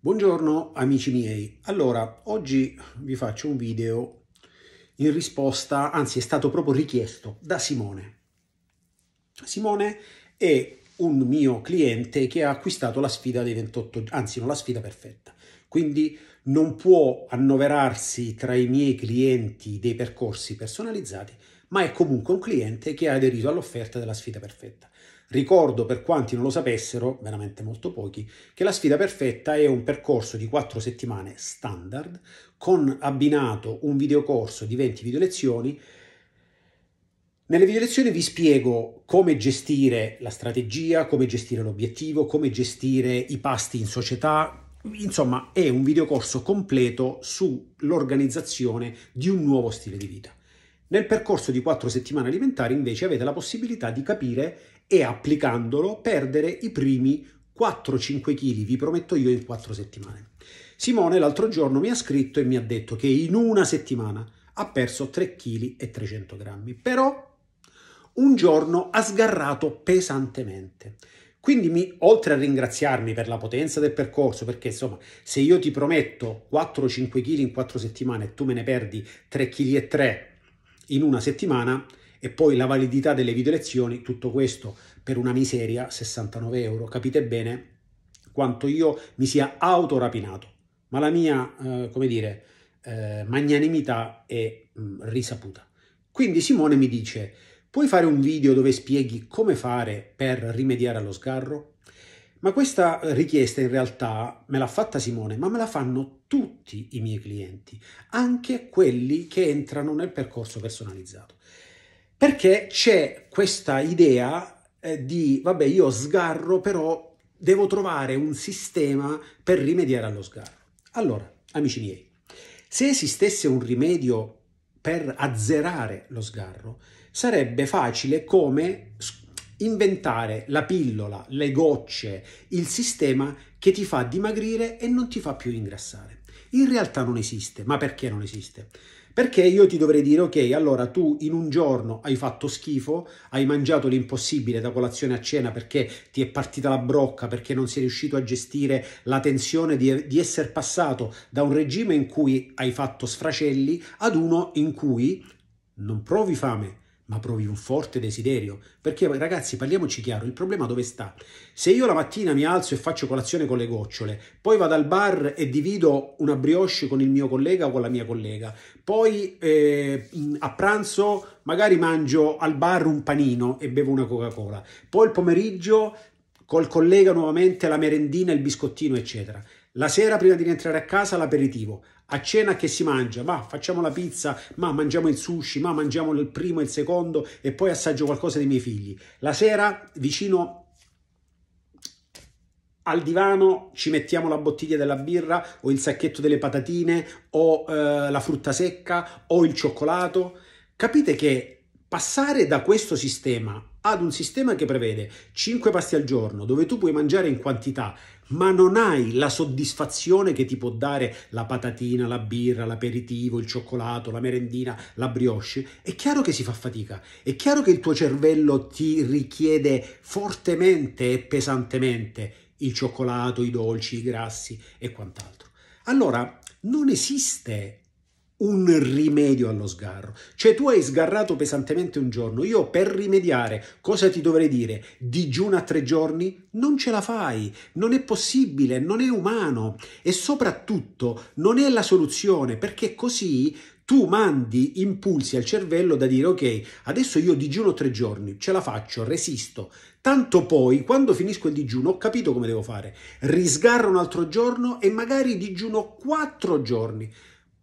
Buongiorno amici miei, allora oggi vi faccio un video in risposta, anzi è stato proprio richiesto da Simone. Simone è un mio cliente che ha acquistato la sfida dei 28, anzi non la sfida perfetta, quindi non può annoverarsi tra i miei clienti dei percorsi personalizzati ma è comunque un cliente che ha aderito all'offerta della sfida perfetta. Ricordo per quanti non lo sapessero, veramente molto pochi, che la sfida perfetta è un percorso di 4 settimane standard con abbinato un videocorso di 20 video lezioni. Nelle video lezioni vi spiego come gestire la strategia, come gestire l'obiettivo, come gestire i pasti in società, insomma è un videocorso completo sull'organizzazione di un nuovo stile di vita. Nel percorso di quattro settimane alimentari invece avete la possibilità di capire e applicandolo perdere i primi 4-5 kg, vi prometto io, in quattro settimane. Simone l'altro giorno mi ha scritto e mi ha detto che in una settimana ha perso 3 kg e 300 grammi, però un giorno ha sgarrato pesantemente. Quindi mi, oltre a ringraziarmi per la potenza del percorso, perché insomma, se io ti prometto 4-5 kg in 4 settimane e tu me ne perdi 3 kg e 3, in una settimana e poi la validità delle video lezioni, tutto questo per una miseria 69 euro. Capite bene quanto io mi sia autorapinato, ma la mia, eh, come dire, eh, magnanimità è mh, mm, risaputa. Quindi Simone mi dice, puoi fare un video dove spieghi come fare per rimediare allo sgarro? Ma questa richiesta in realtà me l'ha fatta Simone, ma me la fanno tutti i miei clienti, anche quelli che entrano nel percorso personalizzato. Perché c'è questa idea eh, di, vabbè, io sgarro, però devo trovare un sistema per rimediare allo sgarro. Allora, amici miei, se esistesse un rimedio per azzerare lo sgarro, sarebbe facile come inventare la pillola, le gocce, il sistema che ti fa dimagrire e non ti fa più ingrassare. In realtà non esiste, ma perché non esiste? Perché io ti dovrei dire, ok, allora tu in un giorno hai fatto schifo, hai mangiato l'impossibile da colazione a cena perché ti è partita la brocca, perché non sei riuscito a gestire la tensione di, di essere passato da un regime in cui hai fatto sfracelli ad uno in cui non provi fame, ma provi un forte desiderio. Perché ragazzi, parliamoci chiaro, il problema dove sta? Se io la mattina mi alzo e faccio colazione con le gocciole, poi vado al bar e divido una brioche con il mio collega o con la mia collega, poi eh, mm, a pranzo magari mangio al bar un panino e bevo una Coca-Cola, poi il pomeriggio col collega nuovamente la merendina, il biscottino, eccetera. La sera prima di rientrare a casa l'aperitivo, a cena che si mangia? Ma facciamo la pizza, ma mangiamo il sushi, ma mangiamo il primo e il secondo e poi assaggio qualcosa dei miei figli. La sera vicino al divano ci mettiamo la bottiglia della birra o il sacchetto delle patatine o eh, la frutta secca o il cioccolato. Capite che passare da questo sistema ad un sistema che prevede 5 pasti al giorno dove tu puoi mangiare in quantità ma non hai la soddisfazione che ti può dare la patatina, la birra, l'aperitivo, il cioccolato, la merendina, la brioche, è chiaro che si fa fatica, è chiaro che il tuo cervello ti richiede fortemente e pesantemente il cioccolato, i dolci, i grassi e quant'altro. Allora, non esiste un rimedio allo sgarro. Cioè tu hai sgarrato pesantemente un giorno, io per rimediare cosa ti dovrei dire? Digiuna tre giorni? Non ce la fai, non è possibile, non è umano e soprattutto non è la soluzione perché così tu mandi impulsi al cervello da dire ok, adesso io digiuno tre giorni, ce la faccio, resisto. Tanto poi, quando finisco il digiuno, ho capito come devo fare. Risgarro un altro giorno e magari digiuno quattro giorni.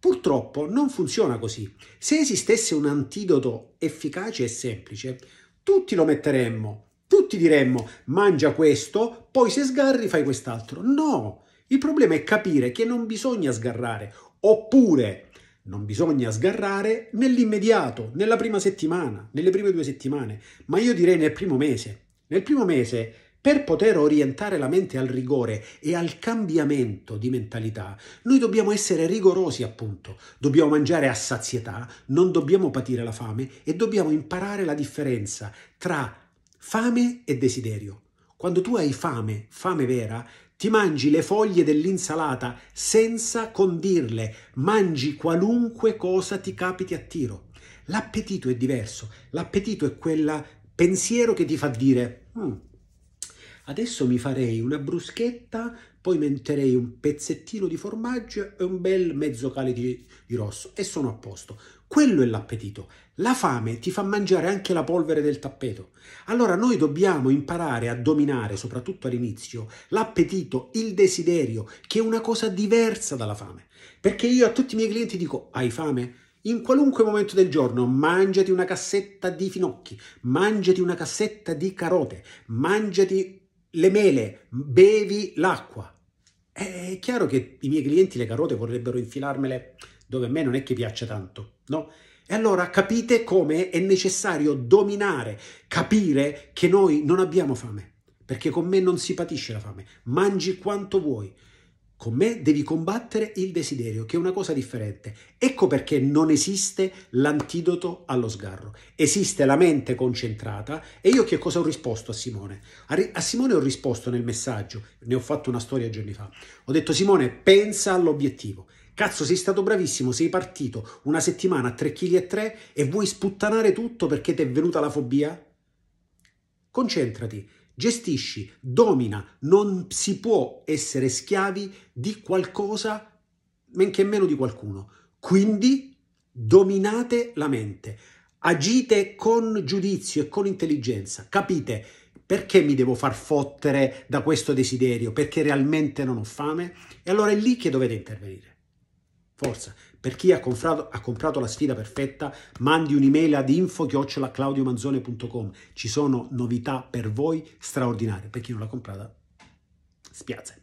Purtroppo non funziona così. Se esistesse un antidoto efficace e semplice, tutti lo metteremmo, tutti diremmo mangia questo, poi se sgarri fai quest'altro. No, il problema è capire che non bisogna sgarrare, oppure non bisogna sgarrare nell'immediato, nella prima settimana, nelle prime due settimane, ma io direi nel primo mese. Nel primo mese per poter orientare la mente al rigore e al cambiamento di mentalità, noi dobbiamo essere rigorosi, appunto. Dobbiamo mangiare a sazietà, non dobbiamo patire la fame e dobbiamo imparare la differenza tra fame e desiderio. Quando tu hai fame, fame vera, ti mangi le foglie dell'insalata senza condirle, mangi qualunque cosa ti capiti a tiro. L'appetito è diverso, l'appetito è quel pensiero che ti fa dire mm, Adesso mi farei una bruschetta, poi metterei un pezzettino di formaggio e un bel mezzo cale di, di rosso e sono a posto. Quello è l'appetito. La fame ti fa mangiare anche la polvere del tappeto. Allora noi dobbiamo imparare a dominare, soprattutto all'inizio, l'appetito, il desiderio, che è una cosa diversa dalla fame. Perché io a tutti i miei clienti dico, hai fame? In qualunque momento del giorno mangiati una cassetta di finocchi, mangiati una cassetta di carote, mangiati le mele, bevi l'acqua. È chiaro che i miei clienti le carote vorrebbero infilarmele dove a me non è che piaccia tanto, no? E allora capite come è necessario dominare, capire che noi non abbiamo fame, perché con me non si patisce la fame, mangi quanto vuoi. Con me devi combattere il desiderio, che è una cosa differente. Ecco perché non esiste l'antidoto allo sgarro. Esiste la mente concentrata e io che cosa ho risposto a Simone? A, a Simone ho risposto nel messaggio, ne ho fatto una storia giorni fa. Ho detto Simone, pensa all'obiettivo. Cazzo, sei stato bravissimo, sei partito una settimana a 3,3 kg e vuoi sputtanare tutto perché ti è venuta la fobia? Concentrati, gestisci, domina, non si può essere schiavi di qualcosa, men che meno di qualcuno. Quindi dominate la mente, agite con giudizio e con intelligenza, capite perché mi devo far fottere da questo desiderio, perché realmente non ho fame? E allora è lì che dovete intervenire. Forza, per chi ha comprato, ha comprato, la sfida perfetta, mandi un'email ad info-claudiomanzone.com. Ci sono novità per voi straordinarie. Per chi non l'ha comprata, spiazza.